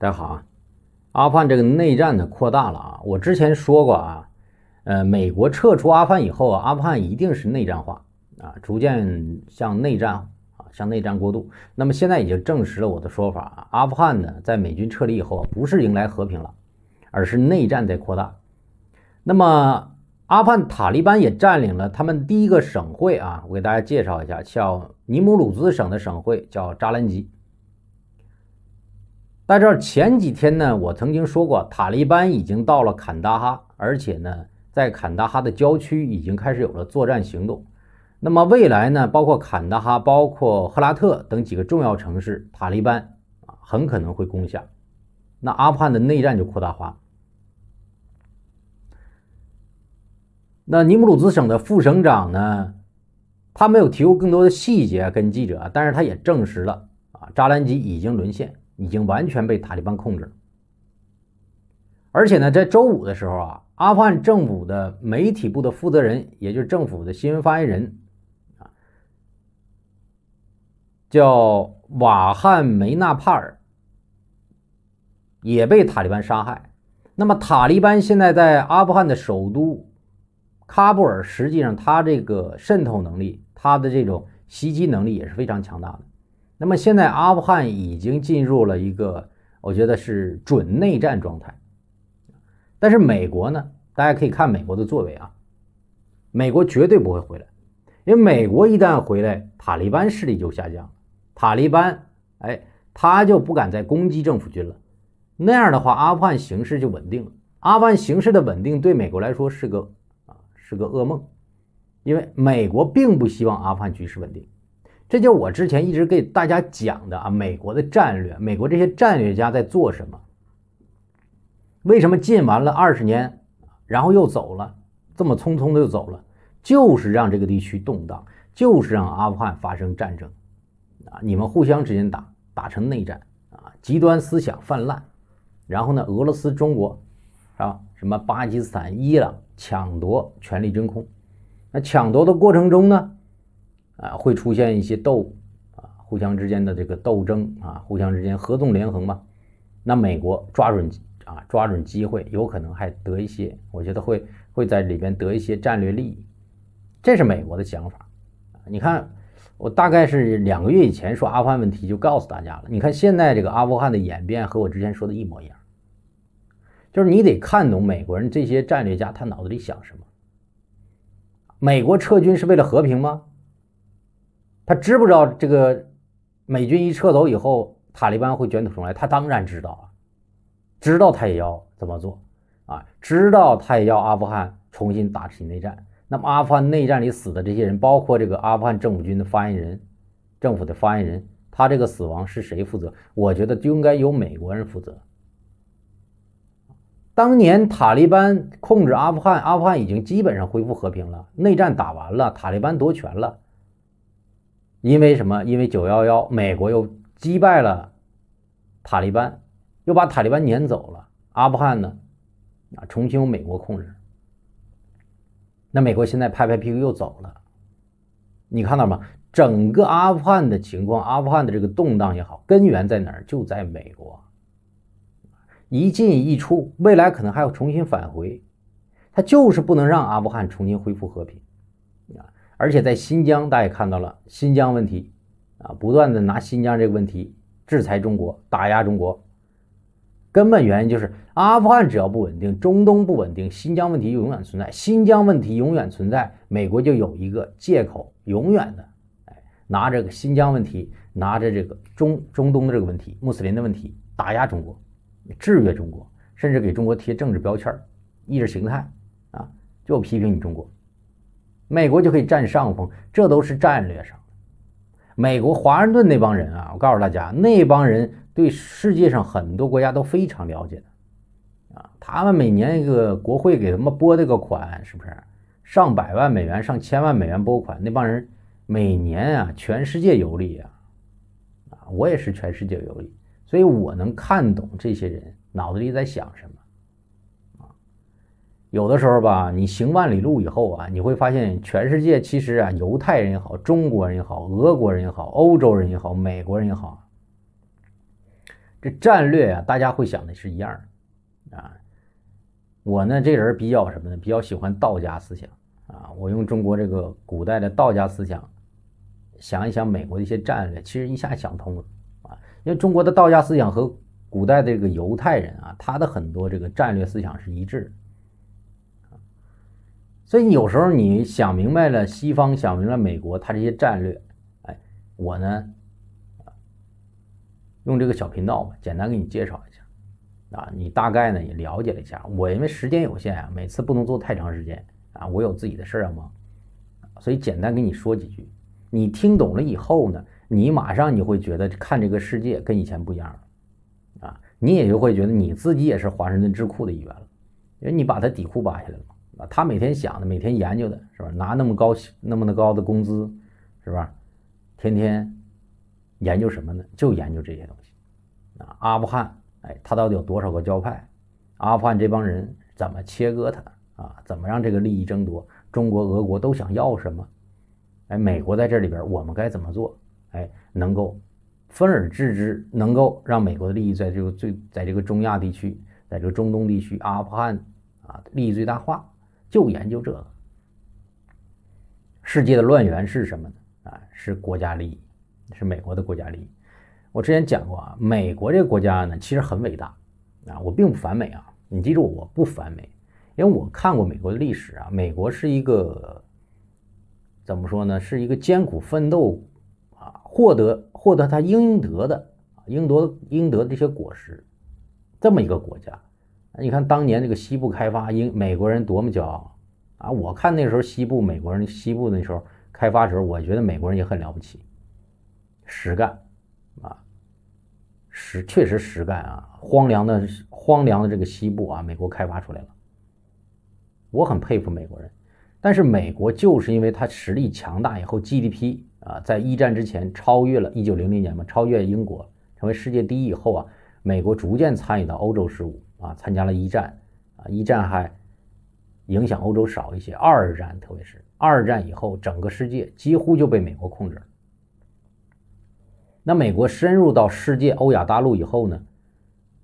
大家好啊，阿富汗这个内战呢扩大了啊。我之前说过啊，呃，美国撤出阿富汗以后，阿富汗一定是内战化啊，逐渐向内战啊向内战过渡。那么现在已经证实了我的说法啊，阿富汗呢在美军撤离以后啊，不是迎来和平了，而是内战在扩大。那么阿富汗塔利班也占领了他们第一个省会啊，我给大家介绍一下，叫尼姆鲁兹省的省会叫扎兰吉。在这前几天呢，我曾经说过，塔利班已经到了坎大哈，而且呢，在坎大哈的郊区已经开始有了作战行动。那么未来呢，包括坎大哈、包括赫拉特等几个重要城市，塔利班啊很可能会攻下，那阿富汗的内战就扩大化。那尼姆鲁兹省的副省长呢，他没有提供更多的细节跟记者，但是他也证实了啊，扎兰基已经沦陷。已经完全被塔利班控制了，而且呢，在周五的时候啊，阿富汗政府的媒体部的负责人，也就是政府的新闻发言人，啊，叫瓦汉梅纳帕尔，也被塔利班杀害。那么，塔利班现在在阿富汗的首都喀布尔，实际上他这个渗透能力，他的这种袭击能力也是非常强大的。那么现在阿富汗已经进入了一个，我觉得是准内战状态。但是美国呢？大家可以看美国的作为啊，美国绝对不会回来，因为美国一旦回来，塔利班势力就下降了，塔利班哎，他就不敢再攻击政府军了。那样的话，阿富汗形势就稳定了。阿富汗形势的稳定对美国来说是个啊是个噩梦，因为美国并不希望阿富汗局势稳定。这就我之前一直给大家讲的啊，美国的战略，美国这些战略家在做什么？为什么进完了二十年，然后又走了，这么匆匆的又走了，就是让这个地区动荡，就是让阿富汗发生战争，啊，你们互相之间打，打成内战啊，极端思想泛滥，然后呢，俄罗斯、中国，啊，什么巴基斯坦、伊朗抢夺权力真空，那抢夺的过程中呢？啊，会出现一些斗啊，互相之间的这个斗争啊，互相之间合纵连横嘛。那美国抓准啊，抓准机会，有可能还得一些，我觉得会会在里边得一些战略利益。这是美国的想法。你看，我大概是两个月以前说阿富汗问题就告诉大家了。你看现在这个阿富汗的演变和我之前说的一模一样，就是你得看懂美国人这些战略家他脑子里想什么。美国撤军是为了和平吗？他知不知道这个美军一撤走以后，塔利班会卷土重来？他当然知道啊，知道他也要怎么做啊，知道他也要阿富汗重新打起内战。那么，阿富汗内战里死的这些人，包括这个阿富汗政府军的发言人、政府的发言人，他这个死亡是谁负责？我觉得就应该由美国人负责。当年塔利班控制阿富汗，阿富汗已经基本上恢复和平了，内战打完了，塔利班夺权了。因为什么？因为九幺幺，美国又击败了塔利班，又把塔利班撵走了。阿富汗呢，啊，重新由美国控制。那美国现在拍拍屁股又走了，你看到吗？整个阿富汗的情况，阿富汗的这个动荡也好，根源在哪儿？就在美国，一进一出，未来可能还要重新返回，它就是不能让阿富汗重新恢复和平。而且在新疆，大家也看到了新疆问题，啊，不断的拿新疆这个问题制裁中国、打压中国。根本原因就是阿富汗只要不稳定，中东不稳定，新疆问题永远存在，新疆问题永远存在，美国就有一个借口，永远的，哎，拿这个新疆问题，拿着这个中中东的这个问题、穆斯林的问题打压中国、制约中国，甚至给中国贴政治标签意识形态啊，就批评你中国。美国就可以占上风，这都是战略上的。美国华盛顿那帮人啊，我告诉大家，那帮人对世界上很多国家都非常了解的啊。他们每年一个国会给他们拨那个款，是不是上百万美元、上千万美元拨款？那帮人每年啊，全世界游历啊，啊，我也是全世界游历，所以我能看懂这些人脑子里在想什么。有的时候吧，你行万里路以后啊，你会发现全世界其实啊，犹太人也好，中国人也好，俄国人也好，欧洲人也好，美国人也好，这战略啊，大家会想的是一样的啊。我呢，这人比较什么呢？比较喜欢道家思想啊。我用中国这个古代的道家思想想一想美国的一些战略，其实一下想通了啊。因为中国的道家思想和古代的这个犹太人啊，他的很多这个战略思想是一致的。所以有时候你想明白了，西方想明白美国他这些战略，哎，我呢，用这个小频道吧，简单给你介绍一下，啊，你大概呢也了解了一下。我因为时间有限啊，每次不能做太长时间啊，我有自己的事儿忙。所以简单跟你说几句。你听懂了以后呢，你马上你会觉得看这个世界跟以前不一样了，啊，你也就会觉得你自己也是华盛顿智库的一员了，因为你把它底库扒下来了。他每天想的，每天研究的是吧？拿那么高那么的高的工资，是吧？天天研究什么呢？就研究这些东西。啊，阿富汗，哎，他到底有多少个教派？阿富汗这帮人怎么切割他？啊，怎么让这个利益争夺？中国、俄国都想要什么？哎，美国在这里边，我们该怎么做？哎，能够分而治之，能够让美国的利益在这个最在这个中亚地区，在这个中东地区，阿富汗啊，利益最大化。就研究这个世界的乱源是什么呢？啊，是国家利益，是美国的国家利益。我之前讲过啊，美国这个国家呢，其实很伟大啊。我并不反美啊，你记住，我不反美，因为我看过美国的历史啊。美国是一个怎么说呢？是一个艰苦奋斗啊，获得获得他应得的应得应得的这些果实，这么一个国家。你看，当年这个西部开发，英美国人多么骄傲啊！我看那时候西部美国人，西部那时候开发时候，我觉得美国人也很了不起，实干，啊，实确实实干啊！荒凉的荒凉的这个西部啊，美国开发出来了。我很佩服美国人，但是美国就是因为他实力强大以后，GDP 啊，在一战之前超越了1900年嘛，超越英国成为世界第一以后啊，美国逐渐参与到欧洲事务。啊，参加了一战，啊，一战还影响欧洲少一些。二战特别是二战以后，整个世界几乎就被美国控制。那美国深入到世界欧亚大陆以后呢，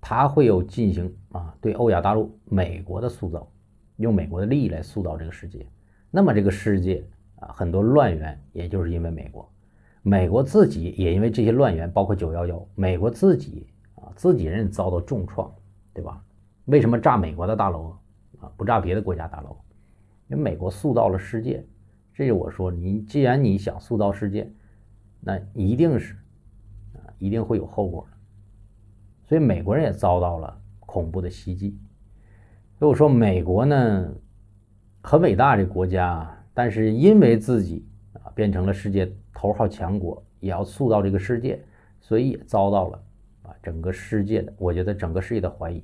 他会有进行啊，对欧亚大陆美国的塑造，用美国的利益来塑造这个世界。那么这个世界啊，很多乱源也就是因为美国，美国自己也因为这些乱源，包括九幺幺，美国自己啊，自己人遭到重创。对吧？为什么炸美国的大楼啊？不炸别的国家大楼？因为美国塑造了世界，这就我说，你既然你想塑造世界，那一定是啊，一定会有后果的。所以美国人也遭到了恐怖的袭击。所以我说，美国呢很伟大的国家，但是因为自己啊变成了世界头号强国，也要塑造这个世界，所以也遭到了。啊，整个世界的，我觉得整个世界的怀疑，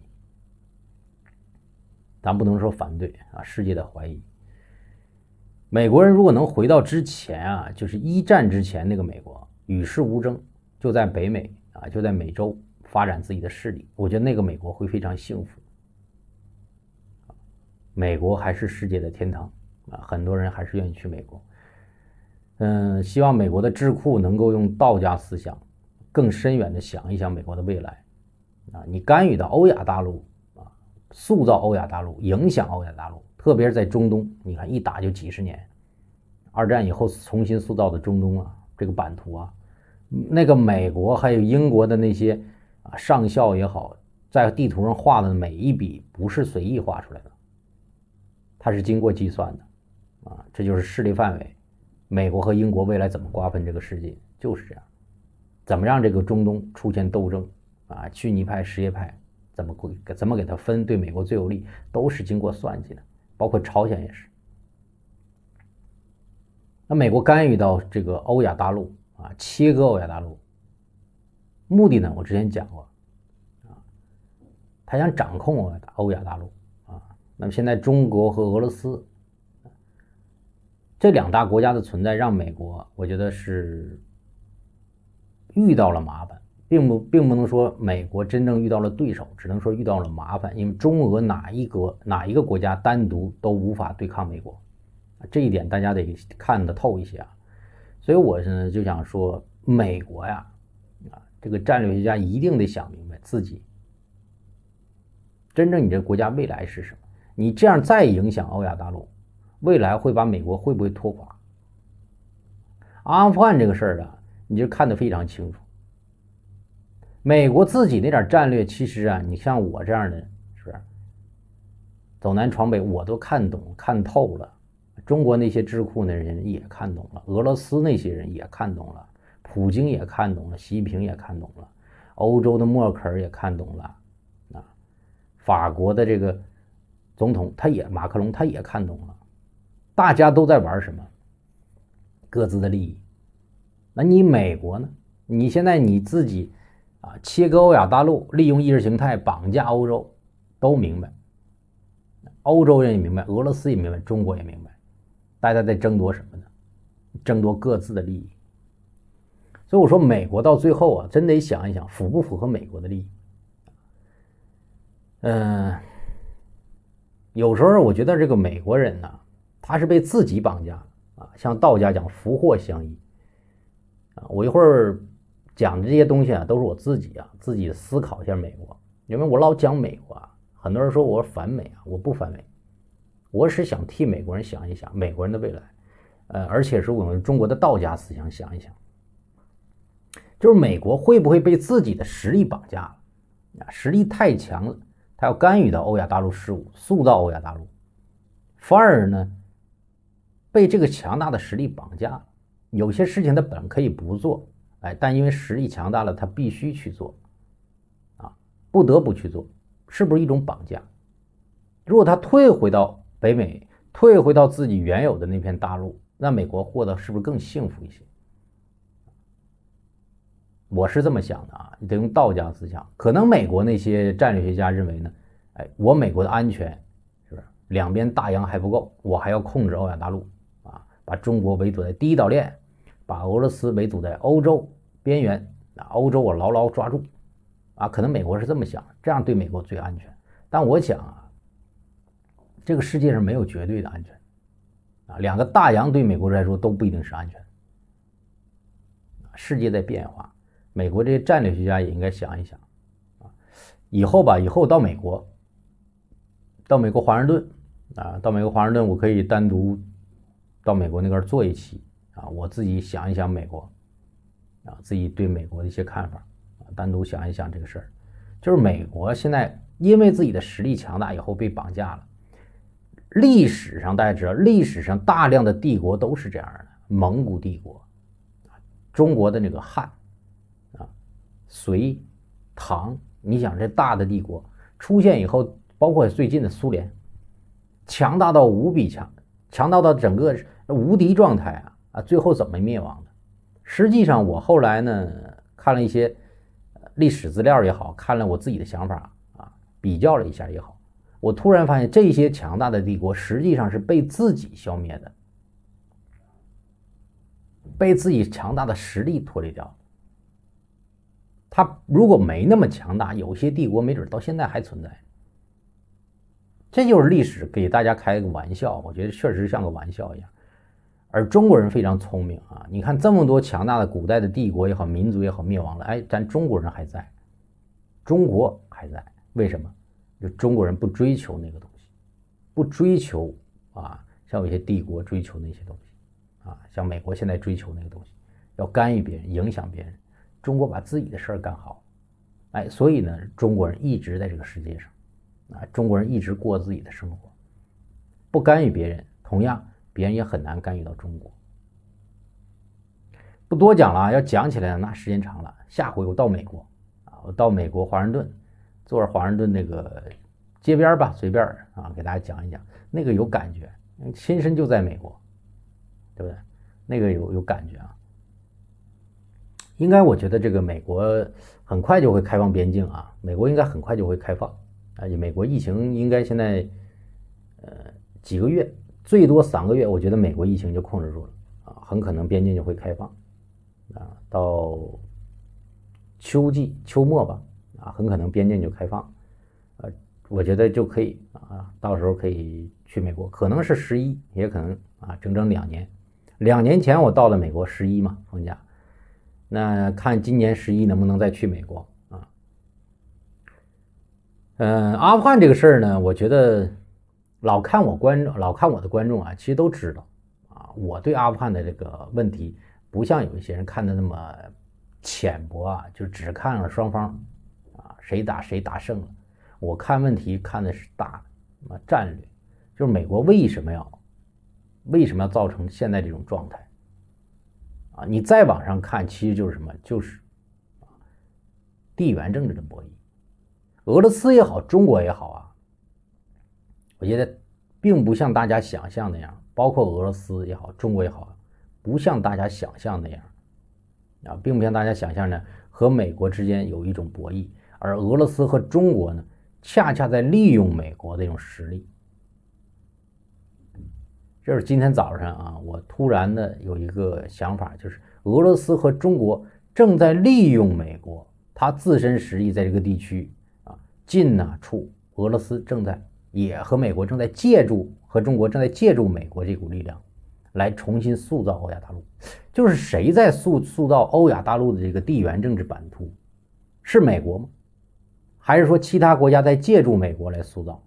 咱不能说反对啊，世界的怀疑。美国人如果能回到之前啊，就是一战之前那个美国，与世无争，就在北美啊，就在美洲发展自己的势力，我觉得那个美国会非常幸福。美国还是世界的天堂啊，很多人还是愿意去美国。嗯，希望美国的智库能够用道家思想。更深远的想一想美国的未来啊，你干预到欧亚大陆啊，塑造欧亚大陆，影响欧亚大陆，特别是在中东，你看一打就几十年。二战以后重新塑造的中东啊，这个版图啊，那个美国还有英国的那些啊上校也好，在地图上画的每一笔不是随意画出来的，它是经过计算的啊，这就是势力范围。美国和英国未来怎么瓜分这个世界，就是这样。怎么让这个中东出现斗争啊？逊尼派、什叶派怎么给怎么给他分？对美国最有利，都是经过算计的。包括朝鲜也是。那美国干预到这个欧亚大陆啊，切割欧亚大陆，目的呢？我之前讲过啊，他想掌控欧亚大陆啊。那么现在中国和俄罗斯这两大国家的存在，让美国我觉得是。遇到了麻烦，并不并不能说美国真正遇到了对手，只能说遇到了麻烦。因为中俄哪一个哪一个国家单独都无法对抗美国，这一点大家得看得透一些啊。所以，我呢就想说，美国呀，啊，这个战略学家一定得想明白自己真正你这国家未来是什么。你这样再影响欧亚大陆，未来会把美国会不会拖垮？阿富汗这个事儿啊。你就看得非常清楚。美国自己那点战略，其实啊，你像我这样的是不是？走南闯北，我都看懂看透了。中国那些智库的人也看懂了，俄罗斯那些人也看懂了，普京也看懂了，习近平也看懂了，欧洲的默克尔也看懂了，啊，法国的这个总统他也马克龙他也看懂了。大家都在玩什么？各自的利益。那你美国呢？你现在你自己，啊，切割欧亚大陆，利用意识形态绑架欧洲，都明白。欧洲人也明白，俄罗斯也明白，中国也明白，大家在争夺什么呢？争夺各自的利益。所以我说，美国到最后啊，真得想一想，符不符合美国的利益？嗯，有时候我觉得这个美国人呢，他是被自己绑架啊。像道家讲，福祸相依。啊，我一会儿讲的这些东西啊，都是我自己啊，自己思考一下美国。因为我老讲美国啊，很多人说我是反美啊，我不反美，我是想替美国人想一想美国人的未来，呃，而且是我们中国的道家思想想一想，就是美国会不会被自己的实力绑架了？啊，实力太强了，他要干预到欧亚大陆事务，塑造欧亚大陆，反而呢被这个强大的实力绑架。了。有些事情他本可以不做，哎，但因为实力强大了，他必须去做，啊，不得不去做，是不是一种绑架？如果他退回到北美，退回到自己原有的那片大陆，那美国获得是不是更幸福一些？我是这么想的啊，你得用道家思想。可能美国那些战略学家认为呢，哎，我美国的安全是不是两边大洋还不够，我还要控制欧亚大陆，啊，把中国围堵在第一岛链。把俄罗斯围堵在欧洲边缘啊，欧洲我牢牢抓住，啊，可能美国是这么想，这样对美国最安全。但我想啊，这个世界上没有绝对的安全，啊，两个大洋对美国来说都不一定是安全。世界在变化，美国这些战略学家也应该想一想，啊，以后吧，以后到美国，到美国华盛顿，啊，到美国华盛顿，我可以单独到美国那边坐做一期。啊，我自己想一想美国，啊，自己对美国的一些看法，啊，单独想一想这个事儿，就是美国现在因为自己的实力强大以后被绑架了。历史上大家知道，历史上大量的帝国都是这样的，蒙古帝国，啊，中国的那个汉，啊，隋、唐，你想这大的帝国出现以后，包括最近的苏联，强大到无比强，强大到整个无敌状态啊。啊，最后怎么灭亡的？实际上，我后来呢看了一些历史资料也好，看了我自己的想法啊，比较了一下也好，我突然发现这些强大的帝国实际上是被自己消灭的，被自己强大的实力脱离掉。他如果没那么强大，有些帝国没准到现在还存在。这就是历史给大家开个玩笑，我觉得确实像个玩笑一样。而中国人非常聪明啊！你看这么多强大的古代的帝国也好，民族也好，灭亡了，哎，咱中国人还在，中国还在，为什么？就中国人不追求那个东西，不追求啊，像有些帝国追求那些东西，啊，像美国现在追求那个东西，要干预别人，影响别人，中国把自己的事儿干好，哎，所以呢，中国人一直在这个世界上，啊，中国人一直过自己的生活，不干预别人，同样。别人也很难干预到中国。不多讲了，要讲起来那时间长了。下回我到美国啊，我到美国华盛顿，坐着华盛顿那个街边吧，随便啊，给大家讲一讲，那个有感觉，亲身就在美国，对不对？那个有有感觉啊。应该我觉得这个美国很快就会开放边境啊，美国应该很快就会开放啊。美国疫情应该现在呃几个月。最多三个月，我觉得美国疫情就控制住了啊，很可能边境就会开放，啊，到秋季、秋末吧，啊，很可能边境就开放，呃，我觉得就可以啊，到时候可以去美国，可能是十一，也可能啊，整整两年。两年前我到了美国十一嘛，放假，那看今年十一能不能再去美国啊？嗯，阿富汗这个事儿呢，我觉得。老看我观众，老看我的观众啊，其实都知道，啊，我对阿富汗的这个问题不像有一些人看的那么浅薄啊，就只看了双方，啊，谁打谁打胜了。我看问题看的是大，什么战略，就是美国为什么要，为什么要造成现在这种状态。啊，你再往上看，其实就是什么，就是地缘政治的博弈，俄罗斯也好，中国也好啊。我觉得，并不像大家想象那样，包括俄罗斯也好，中国也好，不像大家想象那样，啊，并不像大家想象的和美国之间有一种博弈，而俄罗斯和中国呢，恰恰在利用美国的一种实力。就是今天早上啊，我突然的有一个想法，就是俄罗斯和中国正在利用美国它自身实力，在这个地区啊，近呢处，俄罗斯正在。也和美国正在借助和中国正在借助美国这股力量，来重新塑造欧亚大陆。就是谁在塑塑造欧亚大陆的这个地缘政治版图？是美国吗？还是说其他国家在借助美国来塑造？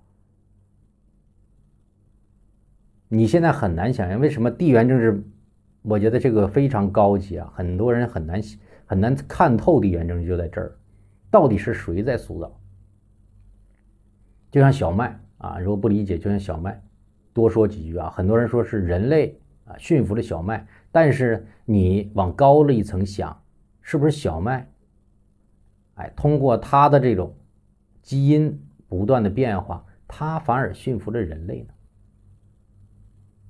你现在很难想象为什么地缘政治，我觉得这个非常高级啊，很多人很难很难看透地缘政治就在这儿，到底是谁在塑造？就像小麦。啊，如果不理解，就像小麦，多说几句啊。很多人说是人类啊驯服了小麦，但是你往高了一层想，是不是小麦？哎，通过它的这种基因不断的变化，它反而驯服了人类呢？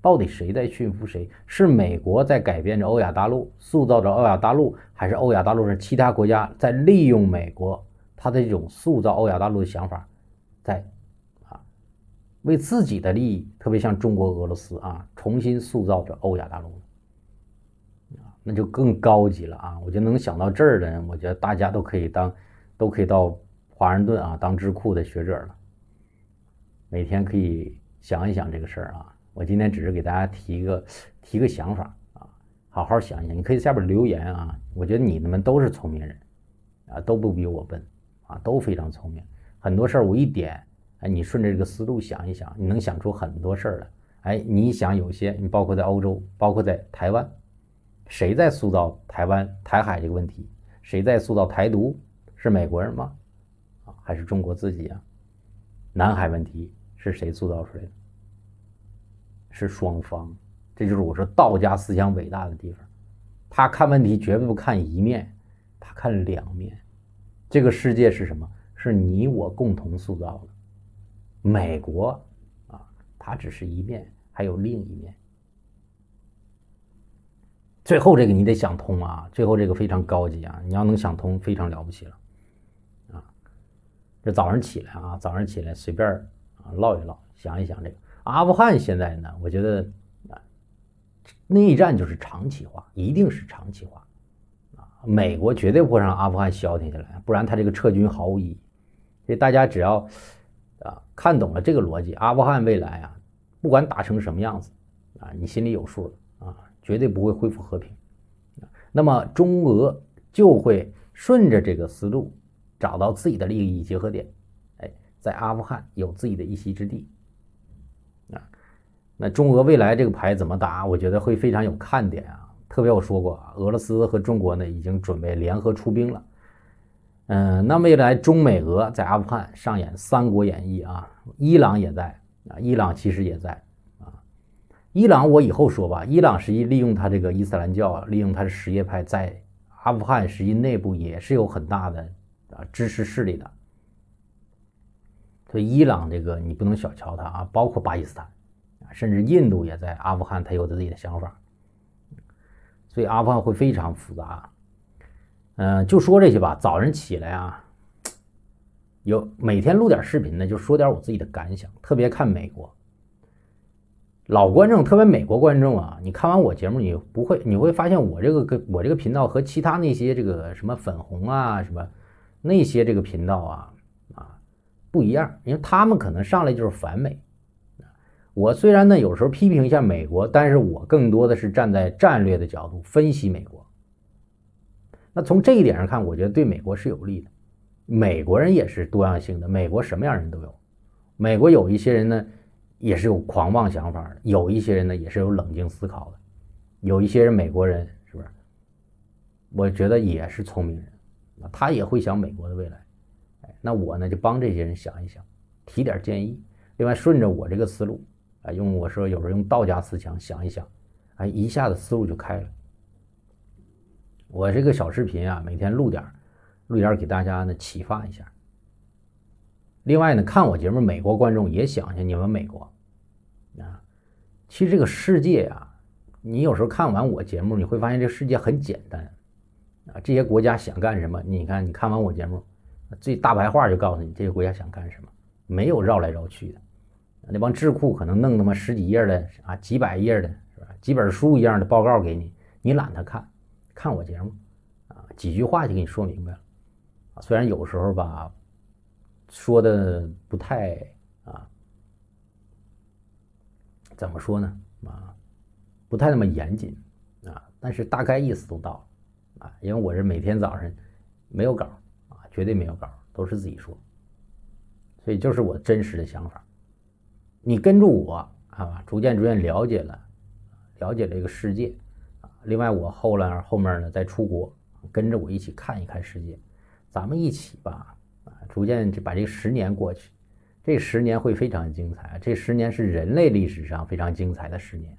到底谁在驯服谁？是美国在改变着欧亚大陆，塑造着欧亚大陆，还是欧亚大陆上其他国家在利用美国它的这种塑造欧亚大陆的想法，在？为自己的利益，特别像中国、俄罗斯啊，重新塑造着欧亚大陆，那就更高级了啊！我就能想到这儿的，我觉得大家都可以当，都可以到华盛顿啊当智库的学者了，每天可以想一想这个事儿啊。我今天只是给大家提一个提个想法啊，好好想一想。你可以在下边留言啊，我觉得你们都是聪明人，啊，都不比我笨，啊，都非常聪明，很多事儿我一点。你顺着这个思路想一想，你能想出很多事儿来。哎，你想有些，你包括在欧洲，包括在台湾，谁在塑造台湾台海这个问题？谁在塑造台独？是美国人吗？啊，还是中国自己啊？南海问题是谁塑造出来的？是双方。这就是我说道家思想伟大的地方，他看问题绝不看一面，他看两面。这个世界是什么？是你我共同塑造的。美国啊，它只是一面，还有另一面。最后这个你得想通啊，最后这个非常高级啊，你要能想通，非常了不起了，啊，这早上起来啊，早上起来随便啊唠一唠，想一想这个阿富汗现在呢，我觉得啊，内战就是长期化，一定是长期化，啊，美国绝对不会让阿富汗消停下来，不然他这个撤军毫无意义。所以大家只要。啊，看懂了这个逻辑，阿富汗未来啊，不管打成什么样子，啊，你心里有数了啊，绝对不会恢复和平。那么中俄就会顺着这个思路，找到自己的利益结合点，哎，在阿富汗有自己的一席之地。啊，那中俄未来这个牌怎么打，我觉得会非常有看点啊。特别我说过啊，俄罗斯和中国呢，已经准备联合出兵了。嗯，那未来中美俄在阿富汗上演三国演义啊！伊朗也在啊，伊朗其实也在啊。伊朗我以后说吧，伊朗实际利用他这个伊斯兰教，利用他的什叶派，在阿富汗实际内部也是有很大的啊支持势力的。所以伊朗这个你不能小瞧他啊，包括巴基斯坦啊，甚至印度也在阿富汗，他有自己的想法。所以阿富汗会非常复杂。嗯，就说这些吧。早上起来啊，有每天录点视频呢，就说点我自己的感想。特别看美国老观众，特别美国观众啊，你看完我节目，你不会你会发现我这个跟我这个频道和其他那些这个什么粉红啊什么那些这个频道啊啊不一样，因为他们可能上来就是反美。我虽然呢有时候批评一下美国，但是我更多的是站在战略的角度分析美国。那从这一点上看，我觉得对美国是有利的。美国人也是多样性的，美国什么样人都有。美国有一些人呢，也是有狂妄想法的；有一些人呢，也是有冷静思考的。有一些人，美国人是不是？我觉得也是聪明人，他也会想美国的未来。哎，那我呢，就帮这些人想一想，提点建议。另外，顺着我这个思路，啊，用我说，有时候用道家思想想一想，哎，一下子思路就开了。我这个小视频啊，每天录点录点给大家呢启发一下。另外呢，看我节目，美国观众也想想你们美国啊。其实这个世界啊，你有时候看完我节目，你会发现这个世界很简单啊。这些国家想干什么？你看，你看完我节目，最大白话就告诉你这些国家想干什么，没有绕来绕去的。那帮智库可能弄他妈十几页的啊，几百页的是吧？几本书一样的报告给你，你懒得看。看我节目，啊，几句话就给你说明白了，啊，虽然有时候吧，说的不太啊，怎么说呢，啊，不太那么严谨啊，但是大概意思都到了，啊，因为我是每天早上没有稿，啊，绝对没有稿，都是自己说，所以就是我真实的想法，你跟着我啊，逐渐逐渐了解了，了解这个世界。另外，我后来后面呢，再出国，跟着我一起看一看世界，咱们一起吧，啊，逐渐就把这十年过去，这十年会非常精彩，这十年是人类历史上非常精彩的十年。